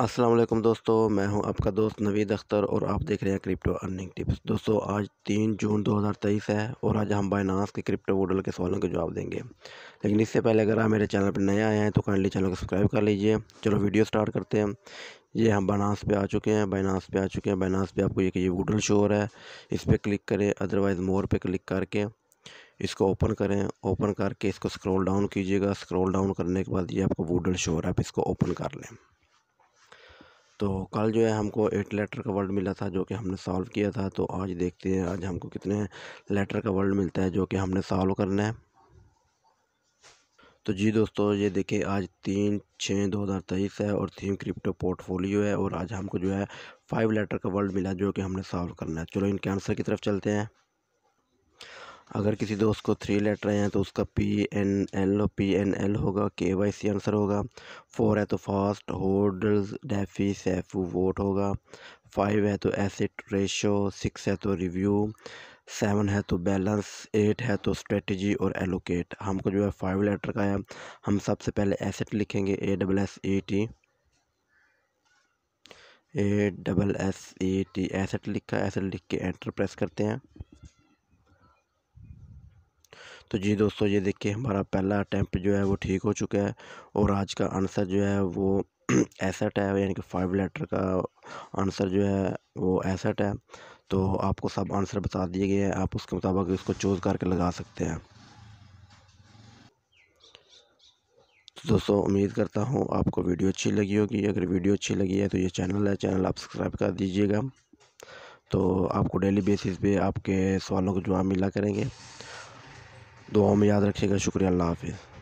अस्सलाम वालेकुम दोस्तों मैं हूं आपका दोस्त नवीद अख्तर और आप देख रहे हैं क्रिप्टो अर्निंग टिप्स दोस्तों आज तीन जून 2023 है और आज हम बाइनास के क्रिप्टो वोडल के सवालों के जवाब देंगे लेकिन इससे पहले अगर आप मेरे चैनल पर नए आए हैं तो काइंडली चैनल को सब्सक्राइब कर लीजिए चलो वीडियो स्टार्ट करते हैं ये हम बनास पे आ चुके हैं बाइनास पे आ चुके हैं बाइनास पे आपको ये कि ये वूडल शो हो रहा है इस पर क्लिक करें अदरवाइज़ मोर पर क्लिक करके इसको ओपन करें ओपन करके इसको स्क्रॉल डाउन कीजिएगा स्क्रॉल डाउन करने के बाद ये आपको वूडल शो हो रहा है आप इसको ओपन कर लें तो कल जो है हमको एट लेटर का वर्ड मिला था जो कि हमने सॉल्व किया था तो आज देखते हैं आज हमको कितने लेटर का वर्ड मिलता है जो कि हमने सॉल्व करना है तो जी दोस्तों ये देखिए आज तीन छः दो हज़ार तेईस है और थीम क्रिप्टो पोर्टफोलियो है और आज हमको जो है फाइव लेटर का वर्ड मिला जो कि हमने सॉल्व करना है चलो इनके आंसर की तरफ चलते हैं अगर किसी दोस्त को थ्री लेटर हैं तो उसका P N L P N L होगा के वाई सी आंसर होगा फोर है तो फास्ट होडल्स डेफी सैफू वोट होगा फाइव है तो एसिड रेशो सिक्स है तो रिव्यू सेवन है तो बैलेंस एट है तो स्ट्रेटजी और एलोकेट हमको जो है फाइव लेटर का है हम सबसे पहले एसेट लिखेंगे A double S E T A double S E T asset लिखा एसेट लिख के एंटर प्रेस करते हैं तो जी दोस्तों ये देखिए हमारा पहला अटैम्प्ट जो है वो ठीक हो चुका है और आज का आंसर जो है वो एसेट है यानी कि फाइव लेटर का आंसर जो है वो एसेट है तो आपको सब आंसर बता दिए गए हैं आप उसके मुताबिक उसको चूज़ करके लगा सकते हैं तो दोस्तों उम्मीद करता हूँ आपको वीडियो अच्छी लगी होगी अगर वीडियो अच्छी लगी है तो ये चैनल है चैनल आप सब्सक्राइब कर दीजिएगा तो आपको डेली बेसिस पे आपके सवालों के जवाब मिला करेंगे दुआओं में याद रखिएगा शुक्रिया अल्लाह हाफिज़